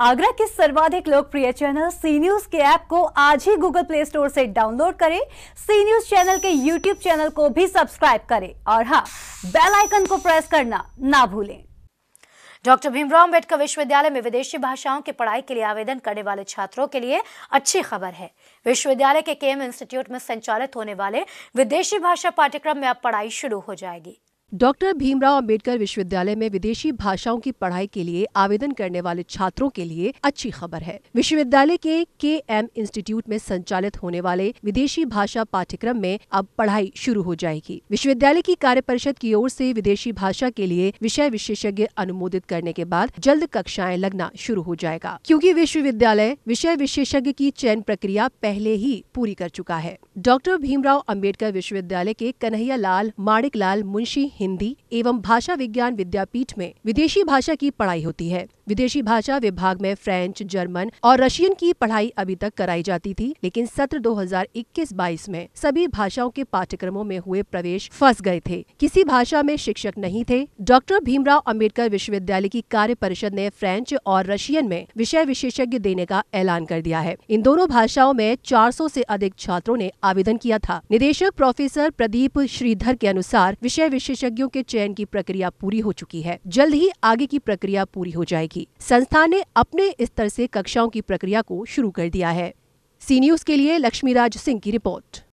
आगरा के सर्वाधिक लोकप्रिय चैनल सी न्यूज के ऐप को आज ही गूगल प्ले स्टोर से डाउनलोड करें सी न्यूज चैनल के यूट्यूब चैनल को भी सब्सक्राइब करें और हाँ बेल आइकन को प्रेस करना ना भूलें डॉक्टर भीमराव अम्बेडकर विश्वविद्यालय में विदेशी भाषाओं की पढ़ाई के लिए आवेदन करने वाले छात्रों के लिए अच्छी खबर है विश्वविद्यालय के केएम इंस्टीट्यूट में संचालित होने वाले विदेशी भाषा पाठ्यक्रम में अब पढ़ाई शुरू हो जाएगी डॉक्टर भीमराव अंबेडकर विश्वविद्यालय में विदेशी भाषाओं की पढ़ाई के लिए आवेदन करने वाले छात्रों के लिए अच्छी खबर है विश्वविद्यालय के के एम इंस्टीट्यूट में संचालित होने वाले विदेशी भाषा पाठ्यक्रम में अब पढ़ाई शुरू हो जाएगी विश्वविद्यालय की कार्य परिषद की ओर से विदेशी भाषा के लिए विषय विशेषज्ञ अनुमोदित करने के बाद जल्द कक्षाएं लगना शुरू हो जाएगा क्यूँकी विश्वविद्यालय विषय विशेषज्ञ की चयन प्रक्रिया पहले ही पूरी कर चुका है डॉक्टर भीमराव अम्बेडकर विश्वविद्यालय के कन्हैया लाल माणिक लाल मुंशी हिंदी एवं भाषा विज्ञान विद्यापीठ में विदेशी भाषा की पढ़ाई होती है विदेशी भाषा विभाग में फ्रेंच जर्मन और रशियन की पढ़ाई अभी तक कराई जाती थी लेकिन सत्र 2021-22 में सभी भाषाओं के पाठ्यक्रमों में हुए प्रवेश फंस गए थे किसी भाषा में शिक्षक नहीं थे डॉक्टर भीमराव अम्बेडकर विश्वविद्यालय की कार्य परिषद ने फ्रेंच और रशियन में विषय विशेषज्ञ देने का ऐलान कर दिया है इन दोनों भाषाओं में चार से अधिक छात्रों ने आवेदन किया था निदेशक प्रोफेसर प्रदीप श्रीधर के अनुसार विषय विशेषज्ञों के चयन की प्रक्रिया पूरी हो चुकी है जल्द ही आगे की प्रक्रिया पूरी हो जाएगी थी संस्थान ने अपने स्तर से कक्षाओं की प्रक्रिया को शुरू कर दिया है सी न्यूज के लिए लक्ष्मीराज सिंह की रिपोर्ट